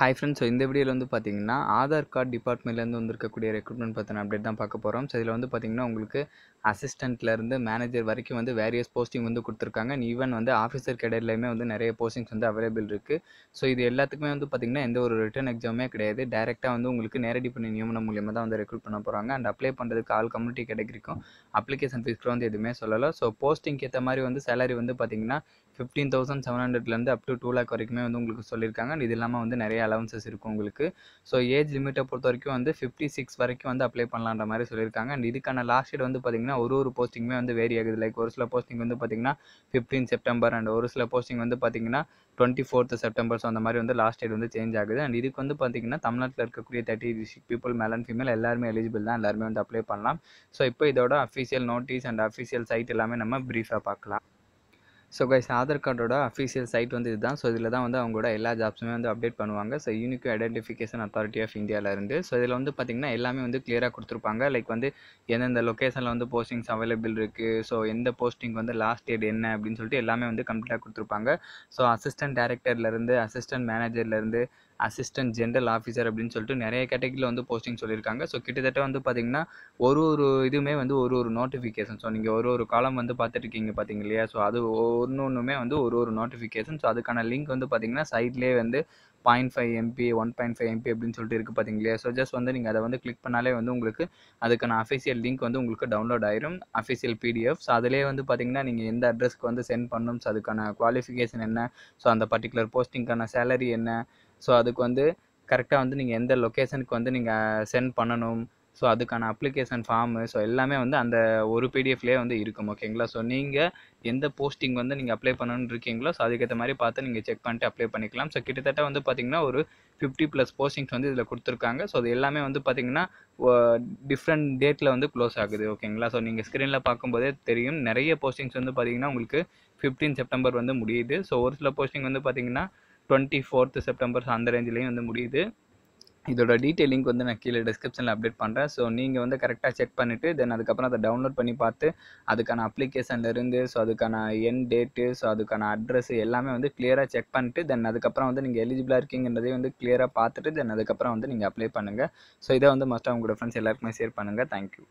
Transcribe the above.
hi friends so இந்த வீடியோவில் வந்து பார்த்தீங்கன்னா ஆதார் கார்டு டிபார்ட்மெண்ட்லேருந்து வந்திருக்கக்கூடிய ரெக்ரூட்மெண்ட் பற்றின அப்டேட் தான் பார்க்க போகிறோம் ஸோ இதில் வந்து பார்த்திங்கன்னா உங்களுக்கு அசிஸ்டண்ட்லேருந்து மேனேஜர் வரைக்கும் வந்து வேரியஸ் போஸ்டிங் வந்து கொடுத்துருக்காங்க ஈவன் வந்து ஆஃபீஸர் கேடர்லையுமே வந்து நிறைய போஸ்டிங்ஸ் வந்து அவைலபிள் இருக்குது ஸோ இது எல்லாத்துக்குமே வந்து பார்த்திங்கன்னா எந்த ஒரு ரிட்டன் எக்ஸாமே கிடையாது டேரெக்டாக வந்து உங்களுக்கு நேரடி பண்ணி நியமனம் மூலியமாக தான் வந்து ரெக்ரூட் பண்ண போகிறாங்க அண்ட் அப்ளை பண்ணுறதுக்கு ஆல் கம்யூனிட்டி கிடைக்கிறக்கும் அப்ளிகேஷன் ஃபீஸ்க்கு வந்து எதுவுமே சொல்லலை ஸோ போஸ்டிங் ஏற்ற மாதிரி வந்து சேலரி வந்து பார்த்திங்கன்னா ஃபிஃப்டீன் தௌசண்ட் செவன் ஹண்ட்ரட்லேருந்து அப் டு டூ லேக் வரைக்குமே வந்து உங்களுக்கு சொல்லியிருக்காங்க இது இல்லாமல் வந்து நிறைய அலவன்சஸ் இருக்கும் உங்களுக்கு ஸோ ஏஜ் லிமிட்டை பொறுத்த வரைக்கும் வந்து ஃபிஃப்டி சிக்ஸ் வரைக்கும் வந்து அப்ளை பண்ணலான்ற மாதிரி சொல்லியிருக்காங்க அண்ட் இதுக்கான லாஸ்ட் டேட் வந்து பார்த்தீங்கன்னா ஒரு ஒரு போஸ்டிங்குமே வந்து வேரி ஆகுது லைக் ஒரு சில போஸ்டிங் வந்து பார்த்தீங்கன்னா ஃபிஃப்டீன் செப்டம்பர் அண்ட் ஒரு சில போஸ்டிங் வந்து பார்த்தீங்கன்னா டுவெண்ட்டி ஃபோர்த் செப்டம்பர் ஸோ அந்த மாதிரி வந்து லாஸ்ட் டேட் வந்து சேஞ்ச் ஆகுது அண்ட் இதுக்கு வந்து பார்த்தீங்கன்னா தமிழ்நாட்டில் இருக்கக்கூடிய thirty district people male and female எல்லாருமே எலிஜிபிள் தான் எல்லாருமே வந்து அப்ளை பண்ணலாம் ஸோ இப்போ இதோட official notice and official site எல்லாமே நம்ம ப்ரீஃபாக பார்க்கலாம் ஸோ கைஸ் ஆதார் கார்டோட அஃபீஷியல் சைட் வந்து இதுதான் ஸோ இதில் தான் வந்து அவங்களோட எல்லா ஜாப்ஸுமே வந்து அப்டேட் பண்ணுவாங்க so unique identification authority of இந்தியாவிலேருந்து ஸோ இதில் வந்து பார்த்திங்கன்னா எல்லாமே வந்து கிளியராக கொடுத்துருப்பாங்க லைக் வந்து எந்தெந்த லொக்கேஷனில் வந்து போஸ்டிங்ஸ் அவைலபிள் இருக்குது ஸோ எந்த போஸ்டிங் வந்து லாஸ்ட் டேட் என்ன அப்படின்னு சொல்லிட்டு எல்லாமே வந்து கம்ப்ளீட்டாக கொடுத்துருப்பாங்க ஸோ அசிஸ்டன்ட் டேரக்டர்லேருந்து அசிஸ்டன்ட் மேனேஜர்லேருந்து அசிஸ்டன்ட் ஜென்ரல் ஆஃபீஸர் அப்படின்னு சொல்லிட்டு நிறைய கேட்டகிரியில் வந்து போஸ்டிங் சொல்லியிருக்காங்க ஸோ கிட்டத்தட்ட வந்து பார்த்திங்கன்னா ஒரு ஒரு இதுவுமே வந்து ஒரு ஒரு நோட்டிஃபிகேஷன் ஸோ நீங்கள் ஒரு ஒரு காலம் வந்து பார்த்துட்டு இருக்கீங்க பார்த்தீங்க இல்லையா ஸோ அது ஒன்று ஒன்றுமே வந்து ஒரு ஒரு நோட்டிஃபிகேஷன் ஸோ அதுக்கான லிங்க் வந்து பார்த்தீங்கன்னா சைட்லேயே வந்து point five MB one point five MB அப்படின்னு சொல்லிட்டு இருக்குது பார்த்தீங்களா ஸோ ஜஸ்ட் வந்து நீங்கள் அதை வந்து கிளிக் பண்ணாலே வந்து உங்களுக்கு அதுக்கான அஃபிஷியல் லிங்க் வந்து உங்களுக்கு டவுன்லோட் ஆயிரும் அஃபிஷியல் பிடிஎஃப் ஸோ அதிலே வந்து பார்த்தீங்கன்னா நீங்கள் எந்த அட்ரஸ்க்கு வந்து சென்ட் பண்ணணும் ஸோ அதுக்கான குவாலிஃபிகேஷன் என்ன ஸோ அந்த பர்டிகுலர் போஸ்டிங்க்கான சேலரி என்ன ஸோ அதுக்கு வந்து கரெக்டாக வந்து நீங்கள் எந்த லொக்கேஷனுக்கு வந்து நீங்கள் சென்ட் பண்ணணும் ஸோ அதுக்கான அப்ளிகேஷன் ஃபார்மு ஸோ எல்லாமே வந்து அந்த ஒரு பிடிஎஃப்லேயே வந்து இருக்கும் ஓகேங்களா ஸோ நீங்கள் எந்த போஸ்டிங் வந்து நீங்கள் அப்ளை பண்ணணும்னு இருக்கீங்களோ ஸோ அதுக்கேற்ற மாதிரி பார்த்து நீங்கள் செக் பண்ணிட்டு அப்ளை பண்ணிக்கலாம் ஸோ கிட்டத்தட்ட வந்து பார்த்தீங்கன்னா ஒரு ஃபிஃப்டி ப்ளஸ் போஸ்டிங்ஸ் வந்து இதில் கொடுத்துருக்காங்க ஸோ அது எல்லாமே வந்து பார்த்தீங்கன்னா டிஃப்ரெண்ட் டேட்டில் வந்து க்ளோஸ் ஆகுது ஓகேங்களா ஸோ நீங்கள் ஸ்க்ரீனில் பார்க்கும்போதே தெரியும் நிறைய போஸ்டிங்ஸ் வந்து பார்த்தீங்கன்னா உங்களுக்கு ஃபிஃப்டீன் செப்டம்பர் வந்து முடியுது ஸோ ஒரு சில போஸ்டிங் வந்து பார்த்தீங்கன்னா டுவெண்ட்டி ஃபோர்த்து செப்டம்பர் அந்த ரேஞ்சிலையும் வந்து முடியுது இதோட டீட்டெயில் லிங்க் வந்து நான் கீழே டிஸ்கிரிப்ஷனில் அப்டேட் பண்ணுறேன் ஸோ நீங்கள் வந்து கரெக்டாக செக் பண்ணிவிட்டு தென் அதுக்கப்புறம் அதை டவுன்லோட் பண்ணி பார்த்து அதுக்கான அப்ளிகேஷன்லேருந்து ஸோ அதுக்கான என் டேட்டு ஸோ அதுக்கான அட்ரஸ் எல்லாமே வந்து கிளியராக செக் பண்ணிட்டு தென் அதுக்கப்புறம் வந்து நீங்கள் எலிஜிபிளாக இருக்கீங்கன்றதே வந்து கிளியராக பார்த்துட்டு தென் அதுக்கப்புறம் வந்து நீங்கள் அப்ளை பண்ணுங்கள் ஸோ இதை வந்து மஸ்ட்டாக உங்களோட ஃப்ரெண்ட்ஸ் எல்லாருக்குமே ஷேர் பண்ணுங்கள் தேங்க்யூ